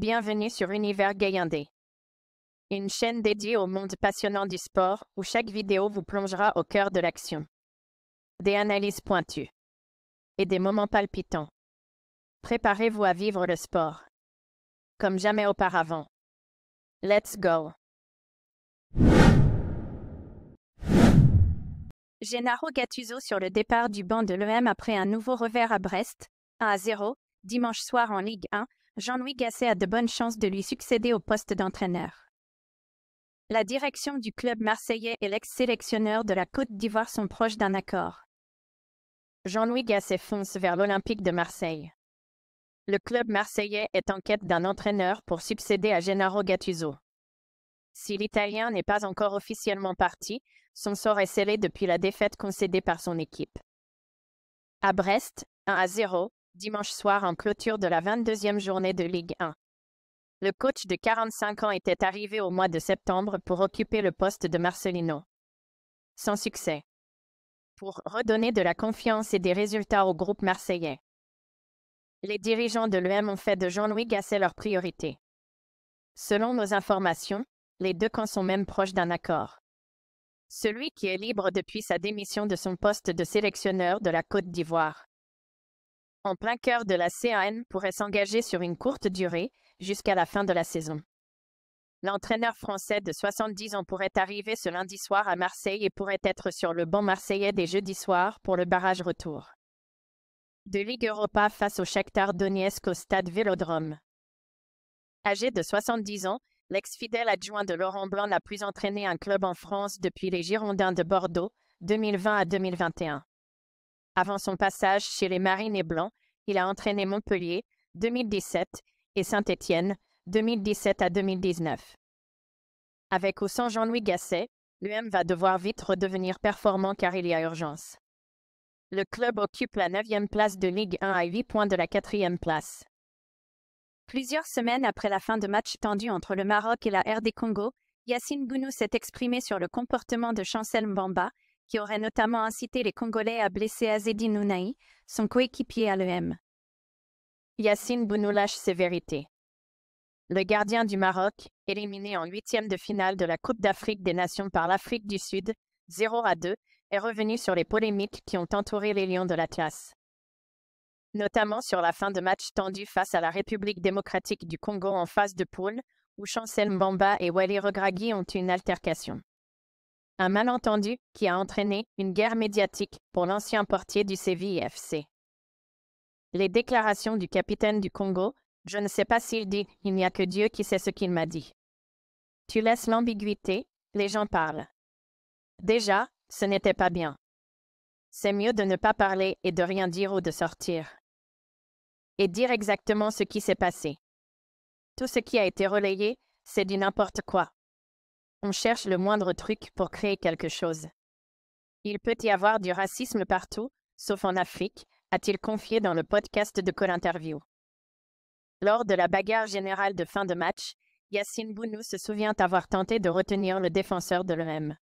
Bienvenue sur Univers Gayandé. Une chaîne dédiée au monde passionnant du sport où chaque vidéo vous plongera au cœur de l'action. Des analyses pointues. Et des moments palpitants. Préparez-vous à vivre le sport. Comme jamais auparavant. Let's go. Gennaro Gattuso sur le départ du banc de l'EM après un nouveau revers à Brest, 1 à 0, dimanche soir en Ligue 1, Jean-Louis Gasset a de bonnes chances de lui succéder au poste d'entraîneur. La direction du club marseillais et l'ex-sélectionneur de la Côte d'Ivoire sont proches d'un accord. Jean-Louis Gasset fonce vers l'Olympique de Marseille. Le club marseillais est en quête d'un entraîneur pour succéder à Gennaro Gattuso. Si l'Italien n'est pas encore officiellement parti, son sort est scellé depuis la défaite concédée par son équipe. À Brest, 1 à 0, dimanche soir en clôture de la 22e journée de Ligue 1. Le coach de 45 ans était arrivé au mois de septembre pour occuper le poste de Marcelino. Sans succès. Pour redonner de la confiance et des résultats au groupe marseillais. Les dirigeants de l'EM ont fait de Jean-Louis Gasset leur priorité. Selon nos informations, les deux camps sont même proches d'un accord. Celui qui est libre depuis sa démission de son poste de sélectionneur de la Côte d'Ivoire en plein cœur de la CAN pourrait s'engager sur une courte durée, jusqu'à la fin de la saison. L'entraîneur français de 70 ans pourrait arriver ce lundi soir à Marseille et pourrait être sur le banc marseillais des jeudi soirs pour le barrage retour. De Ligue Europa face au Shakhtar Donetsk au stade Vélodrome. Âgé de 70 ans, l'ex-fidèle adjoint de Laurent Blanc n'a plus entraîné un club en France depuis les Girondins de Bordeaux, 2020 à 2021. Avant son passage chez les Marines et Blancs, il a entraîné Montpellier 2017 et Saint-Étienne 2017 à 2019. Avec au Jean-Louis Gasset, l'UM va devoir vite redevenir performant car il y a urgence. Le club occupe la 9e place de Ligue 1 à 8 points de la 4e place. Plusieurs semaines après la fin de match tendu entre le Maroc et la RD Congo, Yacine Bounou s'est exprimé sur le comportement de Chancel Mbamba, qui aurait notamment incité les Congolais à blesser Azedine Nounaï son coéquipier à l'EM. Yassine Bounoulash lâche Le gardien du Maroc, éliminé en huitième de finale de la Coupe d'Afrique des Nations par l'Afrique du Sud, 0 à 2, est revenu sur les polémiques qui ont entouré les Lions de la classe. Notamment sur la fin de match tendu face à la République démocratique du Congo en phase de poule, où Chancel Mbamba et Wally Regragui ont eu une altercation un malentendu qui a entraîné une guerre médiatique pour l'ancien portier du CVIFC. Les déclarations du capitaine du Congo, je ne sais pas s'il dit Il n'y a que Dieu qui sait ce qu'il m'a dit. Tu laisses l'ambiguïté, les gens parlent. Déjà, ce n'était pas bien. C'est mieux de ne pas parler et de rien dire ou de sortir. Et dire exactement ce qui s'est passé. Tout ce qui a été relayé, c'est du n'importe quoi. On cherche le moindre truc pour créer quelque chose. Il peut y avoir du racisme partout, sauf en Afrique, a-t-il confié dans le podcast de Call Interview. Lors de la bagarre générale de fin de match, Yassine Bounou se souvient avoir tenté de retenir le défenseur de l'OM.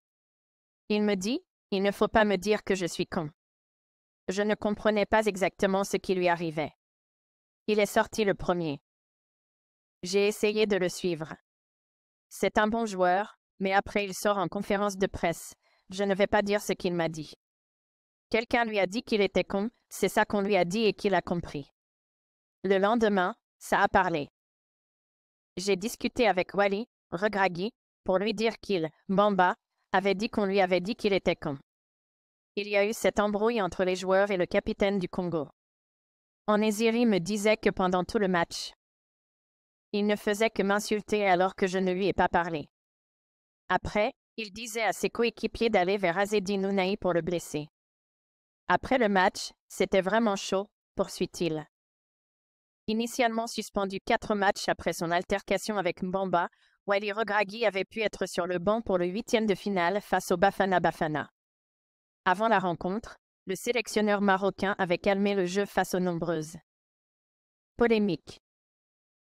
Il me dit Il ne faut pas me dire que je suis con. Je ne comprenais pas exactement ce qui lui arrivait. Il est sorti le premier. J'ai essayé de le suivre. C'est un bon joueur, mais après il sort en conférence de presse. Je ne vais pas dire ce qu'il m'a dit. Quelqu'un lui a dit qu'il était con, c'est ça qu'on lui a dit et qu'il a compris. Le lendemain, ça a parlé. J'ai discuté avec Wally, Regragui, pour lui dire qu'il, Bamba, avait dit qu'on lui avait dit qu'il était con. Il y a eu cette embrouille entre les joueurs et le capitaine du Congo. Onésiri me disait que pendant tout le match, il ne faisait que m'insulter alors que je ne lui ai pas parlé. Après, il disait à ses coéquipiers d'aller vers Azedine Ounaï pour le blesser. Après le match, c'était vraiment chaud, poursuit-il. Initialement suspendu quatre matchs après son altercation avec Mbamba, Wally Regragui avait pu être sur le banc pour le huitième de finale face au Bafana Bafana. Avant la rencontre, le sélectionneur marocain avait calmé le jeu face aux nombreuses. Polémique.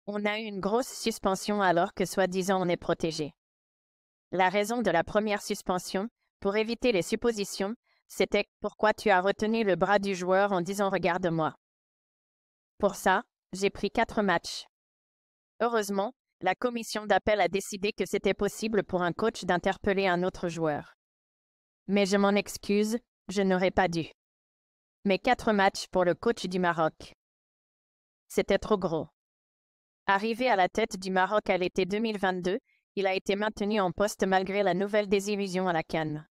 On a eu une grosse suspension alors que soi-disant on est protégé. La raison de la première suspension, pour éviter les suppositions, c'était pourquoi tu as retenu le bras du joueur en disant regarde-moi. Pour ça, j'ai pris quatre matchs. Heureusement, la commission d'appel a décidé que c'était possible pour un coach d'interpeller un autre joueur. Mais je m'en excuse, je n'aurais pas dû. Mais quatre matchs pour le coach du Maroc. C'était trop gros. Arrivé à la tête du Maroc à l'été 2022, il a été maintenu en poste malgré la nouvelle désillusion à la Canne.